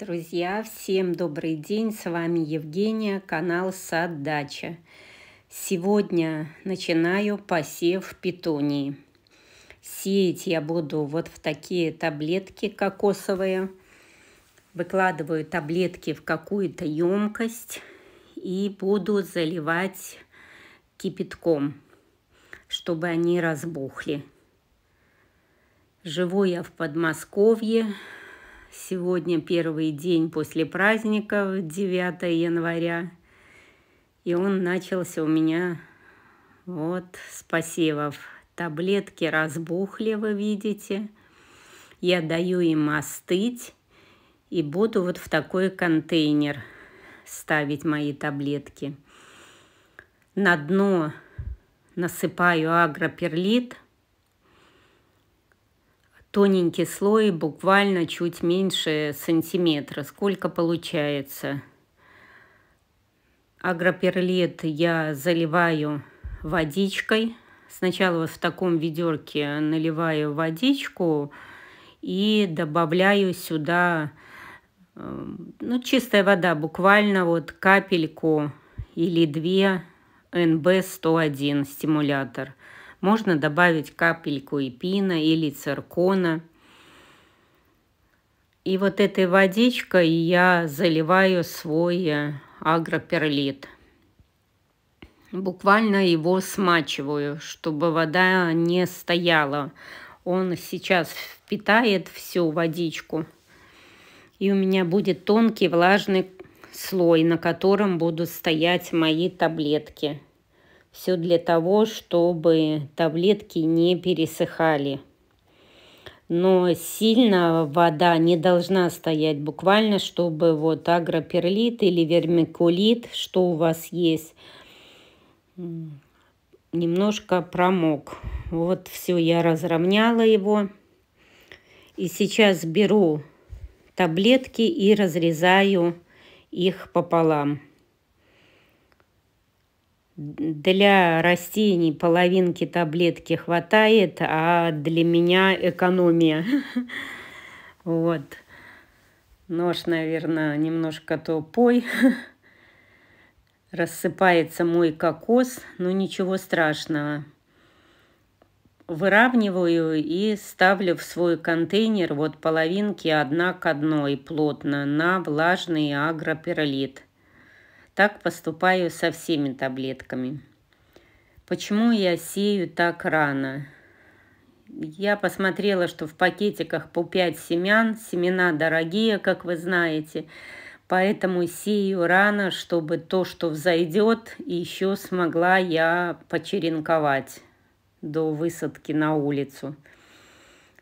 Друзья, всем добрый день, с вами Евгения, канал Сад Дача. Сегодня начинаю посев питонии. Сеять я буду вот в такие таблетки кокосовые. Выкладываю таблетки в какую-то емкость и буду заливать кипятком, чтобы они разбухли. Живу я в Подмосковье, Сегодня первый день после праздников, 9 января. И он начался у меня вот с посевов. Таблетки разбухли, вы видите. Я даю им остыть и буду вот в такой контейнер ставить мои таблетки. На дно насыпаю агроперлит – тоненький слой, буквально чуть меньше сантиметра. Сколько получается? Агроперлет я заливаю водичкой. Сначала вот в таком ведерке наливаю водичку и добавляю сюда э, ну, чистая вода, буквально вот капельку или две НБ-101 стимулятор – можно добавить капельку эпина или циркона. И вот этой водичкой я заливаю свой э, агроперлит. Буквально его смачиваю, чтобы вода не стояла. Он сейчас впитает всю водичку. И у меня будет тонкий влажный слой, на котором будут стоять мои таблетки. Все для того, чтобы таблетки не пересыхали. Но сильно вода не должна стоять буквально, чтобы вот агроперлит или вермикулит, что у вас есть, немножко промок. Вот все, я разровняла его. И сейчас беру таблетки и разрезаю их пополам для растений половинки таблетки хватает, а для меня экономия. Вот. Нож, наверное, немножко тупой. Рассыпается мой кокос, но ничего страшного. Выравниваю и ставлю в свой контейнер вот половинки одна к одной плотно на влажный агропиролит. Так поступаю со всеми таблетками. Почему я сею так рано? Я посмотрела, что в пакетиках по 5 семян. Семена дорогие, как вы знаете. Поэтому сею рано, чтобы то, что взойдет, еще смогла я почеренковать до высадки на улицу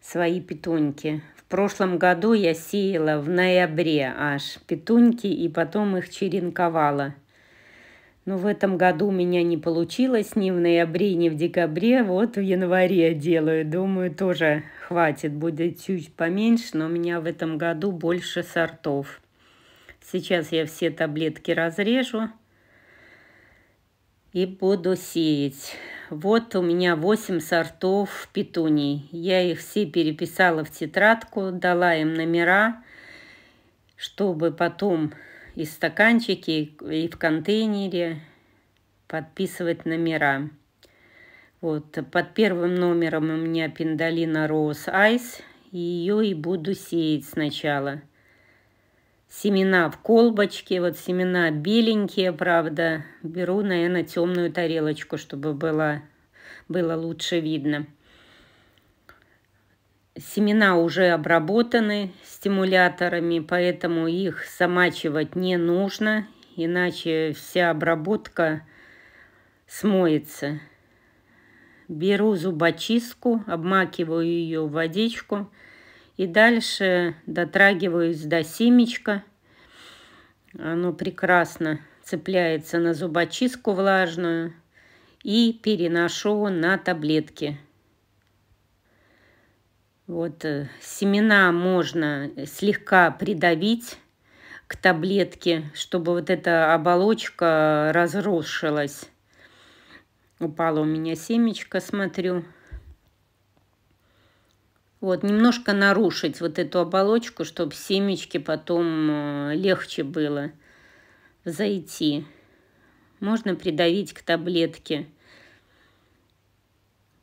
свои питоньки прошлом году я сеяла в ноябре аж петуньки и потом их черенковала. Но в этом году у меня не получилось ни в ноябре, ни в декабре. Вот в январе делаю. Думаю, тоже хватит. Будет чуть поменьше, но у меня в этом году больше сортов. Сейчас я все таблетки разрежу и буду сеять. Вот у меня 8 сортов петуний. Я их все переписала в тетрадку, дала им номера, чтобы потом и стаканчики, и в контейнере подписывать номера. Вот, под первым номером у меня пиндалина Rose Айс. Ее и буду сеять сначала – семена в колбочке, вот семена беленькие, правда. Беру, наверное, темную тарелочку, чтобы было, было лучше видно. Семена уже обработаны стимуляторами, поэтому их замачивать не нужно, иначе вся обработка смоется. Беру зубочистку, обмакиваю ее в водичку – и дальше дотрагиваюсь до семечка. Оно прекрасно цепляется на зубочистку влажную. И переношу на таблетки. Вот э, семена можно слегка придавить к таблетке, чтобы вот эта оболочка разрушилась. Упала у меня семечко, смотрю. Вот, немножко нарушить вот эту оболочку, чтобы семечки потом э, легче было зайти. Можно придавить к таблетке.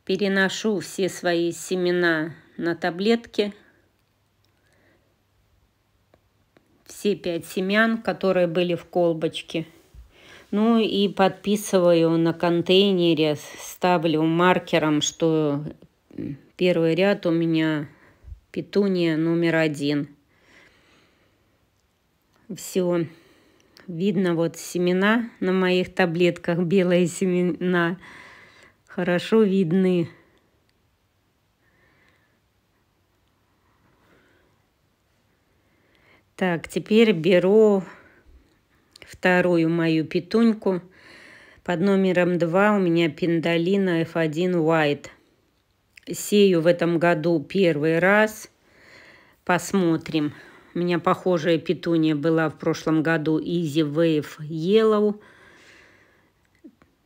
Переношу все свои семена на таблетки. Все пять семян, которые были в колбочке. Ну и подписываю на контейнере, ставлю маркером, что Первый ряд у меня петуния номер один. Все видно вот семена на моих таблетках, белые семена хорошо видны. Так, теперь беру вторую мою петуньку. Под номером 2 у меня пиндалина F1 White. Сею в этом году первый раз. Посмотрим. У меня похожая петуния была в прошлом году Easy Wave Yellow.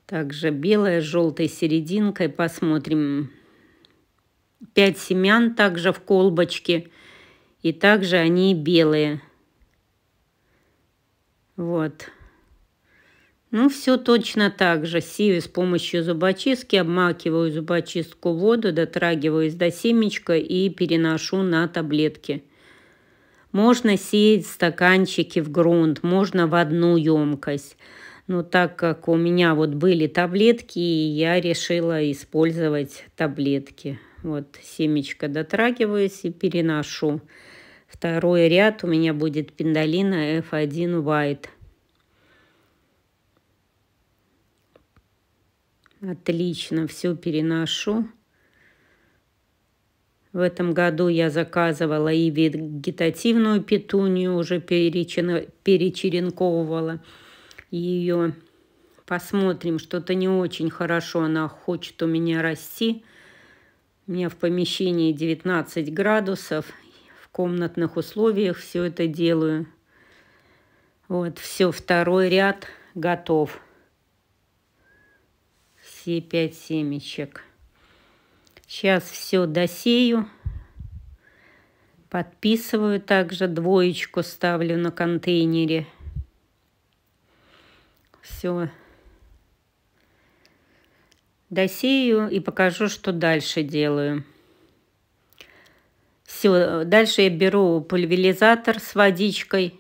Также белая с желтой серединкой. Посмотрим. Пять семян также в колбочке. И также они белые. Вот. Ну, все точно так же. Сию с помощью зубочистки обмакиваю зубочистку в воду, дотрагиваюсь до семечка и переношу на таблетки. Можно сеять стаканчики в грунт, можно в одну емкость. Но так как у меня вот были таблетки, я решила использовать таблетки. Вот семечко дотрагиваюсь и переношу. Второй ряд у меня будет пиндалина F1 White – Отлично, все переношу. В этом году я заказывала и вегетативную петунию, уже перечина, перечеренковывала ее. Посмотрим, что-то не очень хорошо она хочет у меня расти. У меня в помещении 19 градусов. В комнатных условиях все это делаю. Вот, все, второй ряд готов все пять семечек. Сейчас все досею. Подписываю также, двоечку ставлю на контейнере. Все. Досею и покажу, что дальше делаю. Все, дальше я беру пульверизатор с водичкой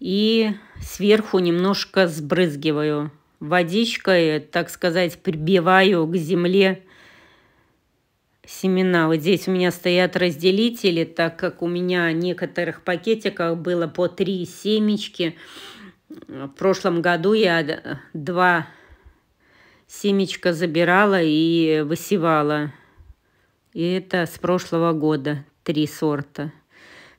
и сверху немножко сбрызгиваю водичкой, так сказать, прибиваю к земле семена. Вот здесь у меня стоят разделители, так как у меня в некоторых пакетиках было по три семечки. В прошлом году я два семечка забирала и высевала. И это с прошлого года три сорта.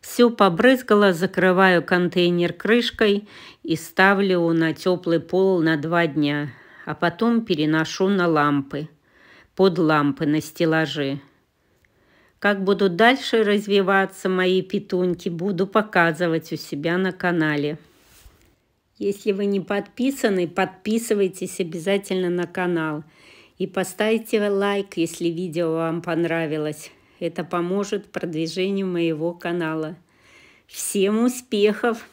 Все побрызгала, закрываю контейнер крышкой и ставлю на теплый пол на два дня, а потом переношу на лампы, под лампы на стеллажи. Как будут дальше развиваться мои питуньки, буду показывать у себя на канале. Если вы не подписаны, подписывайтесь обязательно на канал и поставьте лайк, если видео вам понравилось. Это поможет продвижению моего канала. Всем успехов!